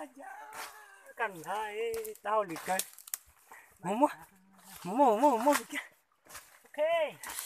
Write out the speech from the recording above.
aja kan hai tahu dikai momo momo momo oke okay.